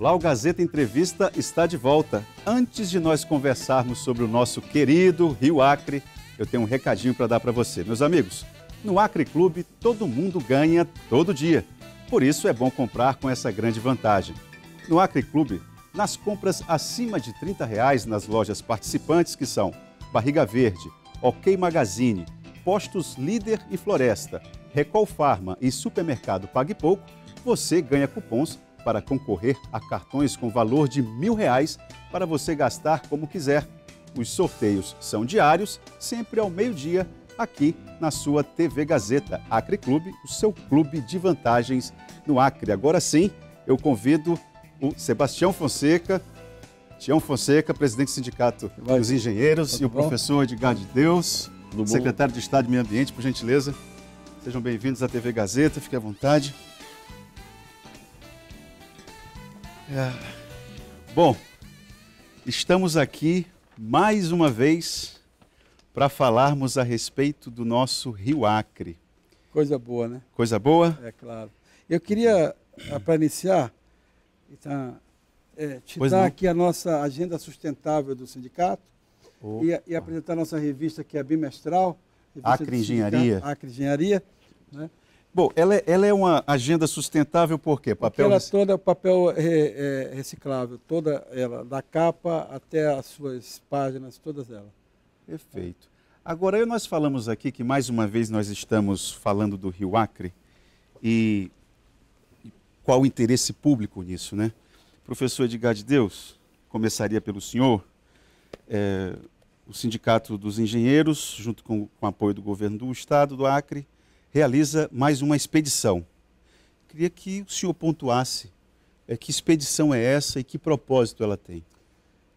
Lá o Gazeta Entrevista está de volta. Antes de nós conversarmos sobre o nosso querido Rio Acre, eu tenho um recadinho para dar para você. Meus amigos, no Acre Clube todo mundo ganha todo dia. Por isso é bom comprar com essa grande vantagem. No Acre Clube, nas compras acima de 30 reais nas lojas participantes que são Barriga Verde, OK Magazine, Postos Líder e Floresta, Recol Farma e Supermercado Pague Pouco, você ganha cupons para concorrer a cartões com valor de mil reais para você gastar como quiser. Os sorteios são diários, sempre ao meio-dia, aqui na sua TV Gazeta Acre Clube, o seu clube de vantagens no Acre. Agora sim, eu convido o Sebastião Fonseca, Tião Fonseca, presidente do Sindicato Vai. dos Engenheiros, e o professor Edgar de Deus, Tudo secretário bom? de Estado e Meio Ambiente, por gentileza. Sejam bem-vindos à TV Gazeta, fique à vontade. É. Bom, estamos aqui mais uma vez para falarmos a respeito do nosso Rio Acre. Coisa boa, né? Coisa boa? É claro. Eu queria, ah, para iniciar, então, é, te pois dar não. aqui a nossa agenda sustentável do sindicato e, e, apresentar a nossa revista que é bimestral. Revista Acre Engenharia. Acre Engenharia. Né? Bom, ela é, ela é uma agenda sustentável por quê? Papel ela rec... toda é papel re, é, é, reciclável, toda ela, da capa até as suas páginas, todas elas. Perfeito. Agora, nós falamos aqui que mais uma vez nós estamos falando do Rio Acre e qual o interesse público nisso, né? Professor Edgar de Deus, começaria pelo senhor. É, o Sindicato dos Engenheiros, junto com, com o apoio do governo do Estado do Acre, realiza mais uma expedição. Queria que o senhor pontuasse é, que expedição é essa e que propósito ela tem.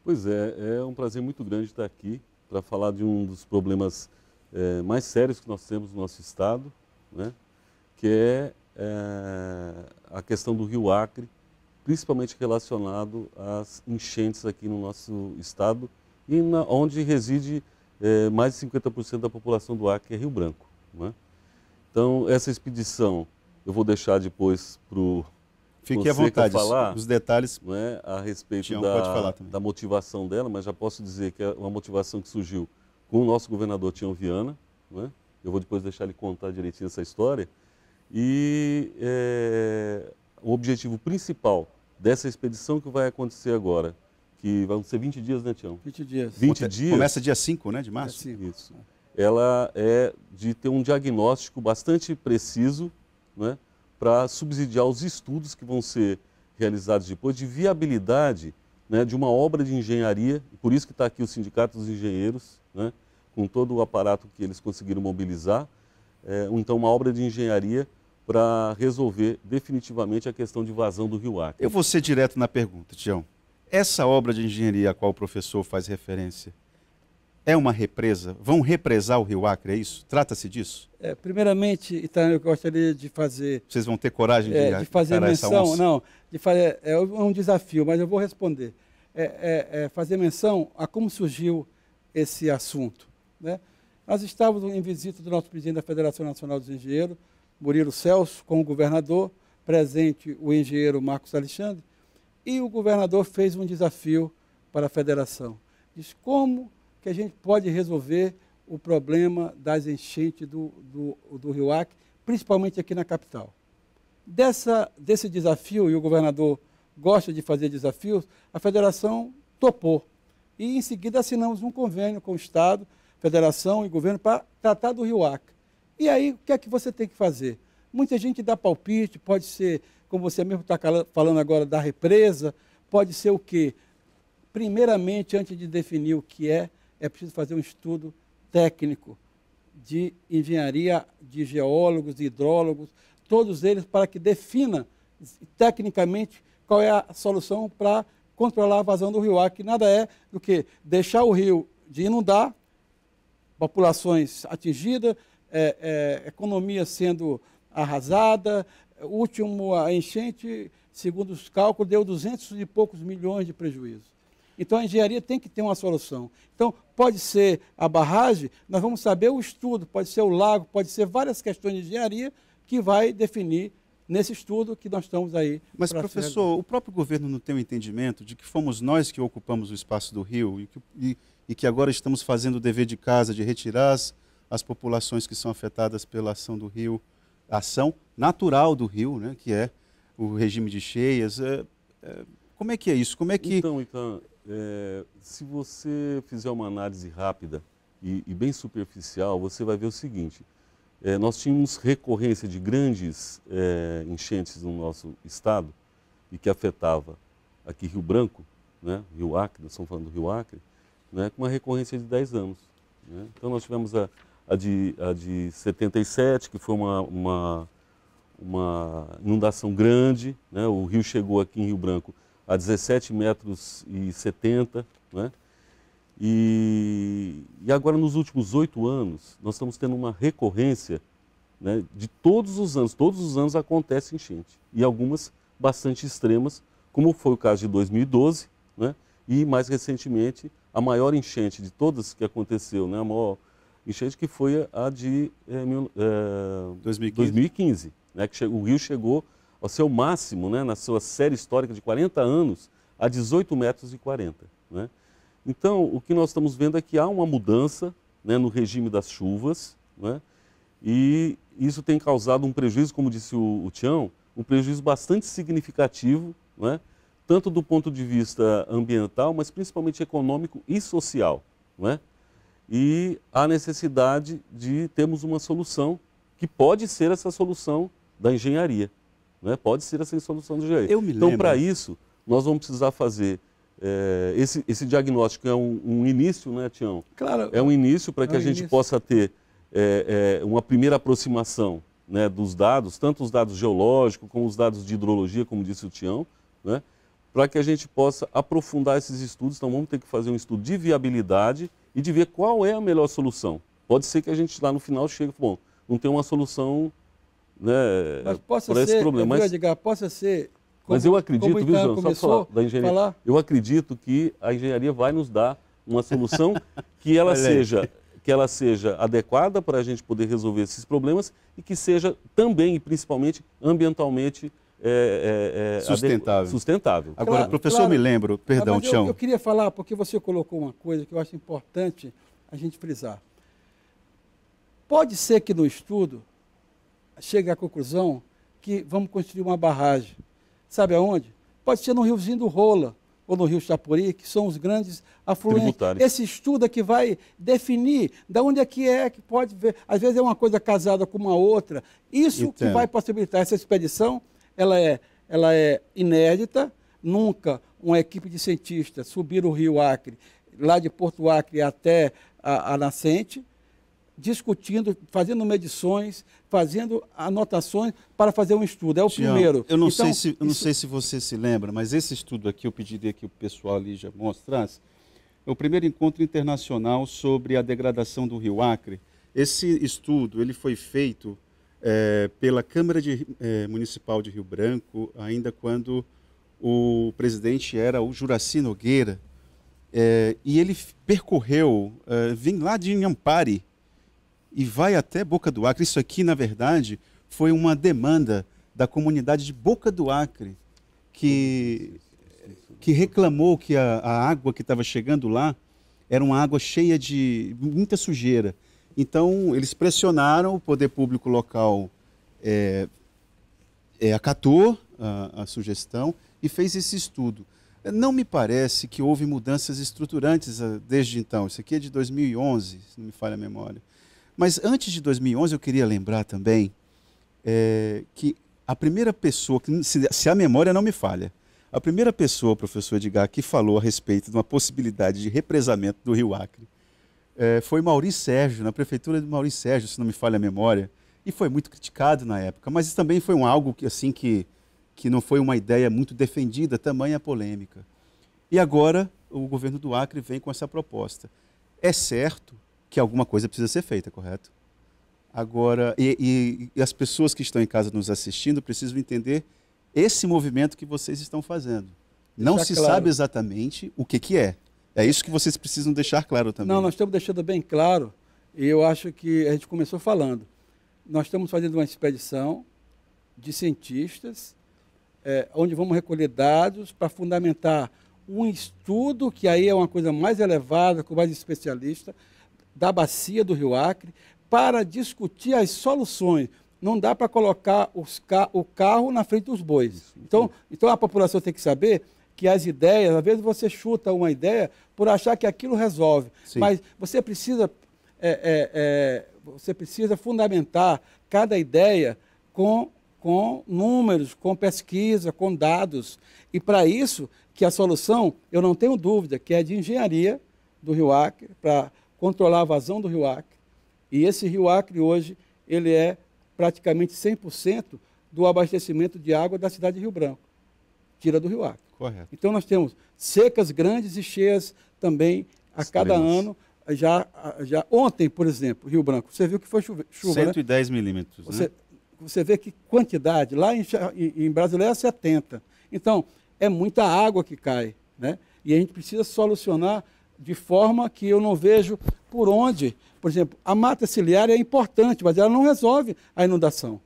Pois é, é um prazer muito grande estar aqui para falar de um dos problemas é, mais sérios que nós temos no nosso estado, né? que é, é a questão do rio Acre, principalmente relacionado às enchentes aqui no nosso estado e na, onde reside é, mais de 50% da população do Acre é Rio Branco. Né? Então, essa expedição eu vou deixar depois para o. Fique à vontade, falar, os detalhes. É, a respeito da, da motivação dela, mas já posso dizer que é uma motivação que surgiu com o nosso governador Tião Viana. Né? Eu vou depois deixar ele contar direitinho essa história. E é, o objetivo principal dessa expedição que vai acontecer agora, que vão ser 20 dias, né, Tião? 20 dias. 20 Começa dias. Começa dia 5, né, de março? É Isso ela é de ter um diagnóstico bastante preciso né, para subsidiar os estudos que vão ser realizados depois de viabilidade né, de uma obra de engenharia, por isso que está aqui o Sindicato dos Engenheiros, né, com todo o aparato que eles conseguiram mobilizar, é, então uma obra de engenharia para resolver definitivamente a questão de vazão do rio Acre. Eu vou ser direto na pergunta, Tião. Essa obra de engenharia a qual o professor faz referência, é uma represa? Vão represar o Rio Acre, é isso? Trata-se disso? É, primeiramente, Itan, eu gostaria de fazer. Vocês vão ter coragem de, é, de fazer menção? Não, de fazer, é, é um desafio, mas eu vou responder. É, é, é, fazer menção a como surgiu esse assunto. Né? Nós estávamos em visita do nosso presidente da Federação Nacional dos Engenheiros, Murilo Celso, com o governador, presente o engenheiro Marcos Alexandre, e o governador fez um desafio para a federação. Diz como que a gente pode resolver o problema das enchentes do, do, do Rio Acre, principalmente aqui na capital. Dessa, desse desafio, e o governador gosta de fazer desafios, a federação topou. E em seguida assinamos um convênio com o Estado, federação e governo para tratar do Rio Acre. E aí, o que é que você tem que fazer? Muita gente dá palpite, pode ser, como você mesmo está falando agora, da represa, pode ser o quê? Primeiramente, antes de definir o que é, é preciso fazer um estudo técnico de engenharia de geólogos, de hidrólogos, todos eles para que defina tecnicamente qual é a solução para controlar a vazão do rio Acre, que nada é do que deixar o rio de inundar, populações atingidas, é, é, economia sendo arrasada, último a enchente, segundo os cálculos, deu 200 e poucos milhões de prejuízo. Então a engenharia tem que ter uma solução. Então pode ser a barragem, nós vamos saber o estudo, pode ser o lago, pode ser várias questões de engenharia que vai definir nesse estudo que nós estamos aí. Mas professor, o próprio governo não tem o um entendimento de que fomos nós que ocupamos o espaço do rio e que, e, e que agora estamos fazendo o dever de casa de retirar as, as populações que são afetadas pela ação do rio, a ação natural do rio, né, que é o regime de cheias. É, é, como é que é isso? Como é que então, então, é, se você fizer uma análise rápida e, e, bem superficial, você vai ver o seguinte: é, nós tínhamos recorrência de grandes é, enchentes no nosso estado e que afetava aqui Rio Branco, né, Rio Acre, nós estamos falando do Rio Acre, né, com uma recorrência de 10 anos. Né? Então nós tivemos a, a, de, a de 77, que foi uma, uma, uma inundação grande, né? o rio chegou aqui em Rio Branco a 17 metros e 70, né? E, e agora, nos últimos oito anos, nós estamos tendo uma recorrência né, de todos os anos. Todos os anos acontece enchente, e algumas bastante extremas, como foi o caso de 2012, né? e mais recentemente, a maior enchente de todas que aconteceu, né? a maior enchente que foi a de é, mil, é, 2015, 2015 né? que o rio chegou ao seu máximo, né, na sua série histórica de 40 anos, a 18 metros e 40. Né? Então, o que nós estamos vendo é que há uma mudança né, no regime das chuvas, né, e isso tem causado um prejuízo, como disse o, o Tião, um prejuízo bastante significativo, né, tanto do ponto de vista ambiental, mas principalmente econômico e social. Né? E há necessidade de termos uma solução, que pode ser essa solução da engenharia. Né? Pode ser essa insolução do GE. então, para isso, nós vamos precisar fazer é, esse, esse, diagnóstico é um, um, início, né, Tião? Claro. É um início para é que é um a gente início. possa ter é, uma primeira aproximação né, dos dados, tanto os dados geológicos como os dados de hidrologia, como disse o Tião, né, para que a gente possa aprofundar esses estudos. Então, vamos ter que fazer um estudo de viabilidade e de ver qual é a melhor solução. Pode ser que a gente lá no final chegue, bom, não tem uma solução né, Mas possa por ser, esse problema. Mas, Edgar, possa ser. Como, mas eu acredito, viu, então João, só falar da engenharia. Falar... Eu acredito que a engenharia vai nos dar uma solução que ela seja que ela seja adequada para a gente poder resolver esses problemas e que seja também e principalmente ambientalmente é, é, sustentável. sustentável. Agora, claro, professor, claro. me lembro, ah, perdão, ah, Tião. Eu, eu, queria falar, porque você colocou uma coisa que eu acho importante a gente frisar. Pode ser que no estudo chega à conclusão que vamos construir uma barragem. Sabe aonde? Pode ser no riozinho do Rola ou no rio Chapuri, que são os grandes afluentes. Esse estudo é que vai definir de onde é que é que pode ver. Às vezes é uma coisa casada com uma outra. Isso Entendo. que vai possibilitar essa expedição, ela é, ela é inédita. Nunca uma equipe de cientistas subir o rio Acre, lá de Porto Acre até a, a nascente, discutindo, fazendo medições, fazendo anotações para fazer um estudo. É o primeiro. Eu não, então, sei se, eu isso... não sei se você se lembra, mas esse estudo aqui, eu pediria que o pessoal ali já mostrasse, é o primeiro encontro internacional sobre a degradação do rio Acre. Esse estudo ele foi feito é, pela Câmara de, é, Municipal de Rio Branco, ainda quando o presidente era o Juraci Nogueira, é, e ele percorreu, é, vim lá de Inhampare, e vai até Boca do Acre. Isso aqui, na verdade, foi uma demanda da comunidade de Boca do Acre, que, que reclamou que a, a água que estava chegando lá era uma água cheia de muita sujeira. Então, eles pressionaram o poder público local, é, é, acatou a, a sugestão e fez esse estudo. Não me parece que houve mudanças estruturantes ah, desde então. Isso aqui é de 2011, se não me falha a memória. Mas antes de 2011, eu queria lembrar também é, que a primeira pessoa, se, se a memória não me falha, a primeira pessoa, professor Edgar, que falou a respeito de uma possibilidade de represamento do Rio Acre é, foi Maurício Sérgio, na prefeitura de Maurício Sérgio, se não me falha a memória, e foi muito criticado na época, mas também foi um algo que assim que que não foi uma ideia muito defendida, tamanha polêmica. E agora o governo do Acre vem com essa proposta. É certo que alguma coisa precisa ser feita, correto? Agora, e, e, e as pessoas que estão em casa nos assistindo precisam entender esse movimento que vocês estão fazendo. Não deixar se claro. sabe exatamente o que, que é. É isso que vocês precisam deixar claro também. Não, nós estamos deixando bem claro, e eu acho que a gente começou falando. Nós estamos fazendo uma expedição de cientistas, é, onde vamos recolher dados para fundamentar um estudo, que aí é uma coisa mais elevada, com mais especialista, da bacia do Rio Acre para discutir as soluções. Não dá para colocar ca o carro na frente dos bois. Então, então a população tem que saber que as ideias, às vezes você chuta uma ideia por achar que aquilo resolve, Sim. mas você precisa, é, é, é, você precisa fundamentar cada ideia com, com números, com pesquisa, com dados. E para isso, que a solução, eu não tenho dúvida, que é de engenharia do Rio Acre, para controlar a vazão do rio Acre. E esse rio Acre hoje ele é praticamente 100% do abastecimento de água da cidade de Rio Branco. Tira do rio Acre. Correto. Então nós temos secas grandes e cheias também a cada ano. Já, já ontem, por exemplo, Rio Branco, você viu que foi chuva. chuva 110 né? milímetros. Você, né? você vê que quantidade, lá em, em Brasileira é 70. Então, é muita água que cai. Né? E a gente precisa solucionar de forma que eu não vejo por onde. Por exemplo, a mata ciliar é importante, mas ela não resolve a inundação.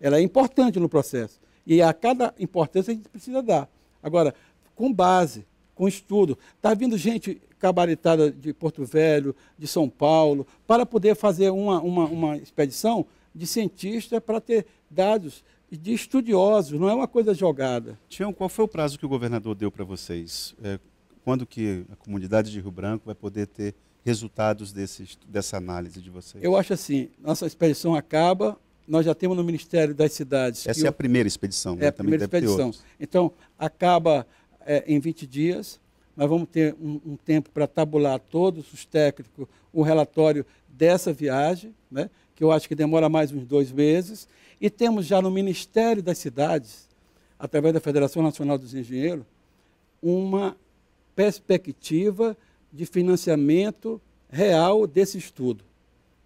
Ela é importante no processo. E a cada importância a gente precisa dar. Agora, com base, com estudo. Está vindo gente cabaritada de Porto Velho, de São Paulo, para poder fazer uma, uma, uma expedição de cientista para ter dados de estudiosos, não é uma coisa jogada. Tião, qual foi o prazo que o governador deu para vocês? É quando que a comunidade de Rio Branco vai poder ter resultados desse, dessa análise de vocês? Eu acho assim, nossa expedição acaba, nós já temos no Ministério das Cidades... Essa é a primeira expedição, né? É a Também primeira expedição. Então, acaba é, em 20 dias, nós vamos ter um, um tempo para tabular todos os técnicos, o relatório dessa viagem, né? que eu acho que demora mais uns dois meses, e temos já no Ministério das Cidades, através da Federação Nacional dos Engenheiros, uma perspectiva de financiamento real desse estudo.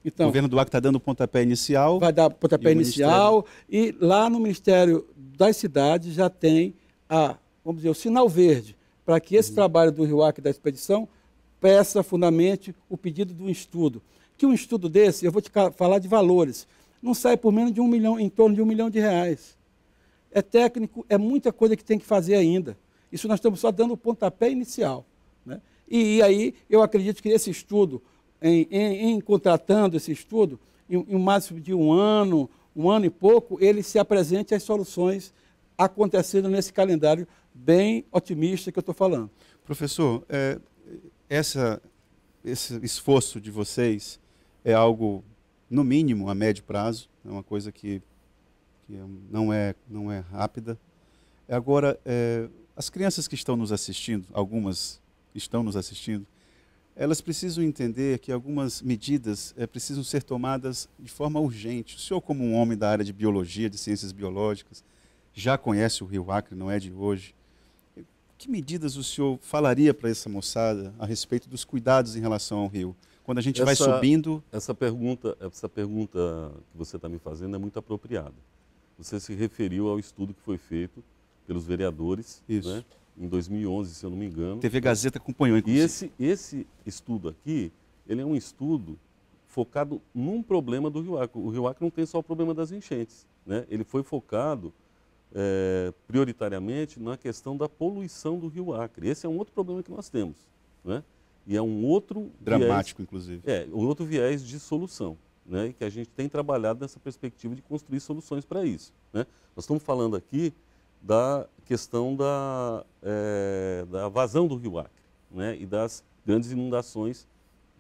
Então, o governo do Acre está dando o pontapé inicial. Vai dar pontapé e inicial. Ministério... E lá no Ministério das Cidades já tem a, vamos dizer, o sinal verde para que esse uhum. trabalho do Rio Acre da expedição peça fundamente o pedido de um estudo. Que um estudo desse, eu vou te falar de valores, não sai por menos de um milhão, em torno de um milhão de reais. É técnico, é muita coisa que tem que fazer ainda. Isso nós estamos só dando o pontapé inicial. Né? E, e, aí eu acredito que esse estudo, em, em, em contratando esse estudo, em, em um máximo de um ano, um ano e pouco, ele se apresente as soluções acontecendo nesse calendário bem otimista que eu estou falando. Professor, é, essa, esse esforço de vocês é algo, no mínimo, a médio prazo, é uma coisa que, que não, é, não é rápida. Agora, é, as crianças que estão nos assistindo, algumas estão nos assistindo, elas precisam entender que algumas medidas é, precisam ser tomadas de forma urgente. O senhor, como um homem da área de biologia, de ciências biológicas, já conhece o Rio Acre, não é de hoje. Que medidas o senhor falaria para essa moçada a respeito dos cuidados em relação ao rio? Quando a gente essa, vai subindo. Essa pergunta, essa pergunta que você está me fazendo é muito apropriada. Você se referiu ao estudo que foi feito pelos vereadores. Isso. Né? Em 2011, se eu não me engano. TV Gazeta acompanhou, inclusive. E esse, esse estudo aqui, ele é um estudo focado num problema do Rio Acre. O Rio Acre não tem só o problema das enchentes. Né? Ele foi focado é, prioritariamente na questão da poluição do Rio Acre. Esse é um outro problema que nós temos. Né? E é um outro. Dramático, viés, inclusive. É, um outro viés de solução. Né? que a gente tem trabalhado nessa perspectiva de construir soluções para isso. Né? Nós estamos falando aqui da questão da, é, da vazão do rio Acre né, e das grandes inundações,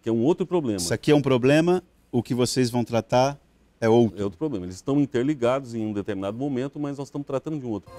que é um outro problema. Isso aqui é um problema, o que vocês vão tratar é outro. É outro problema. Eles estão interligados em um determinado momento, mas nós estamos tratando de um outro.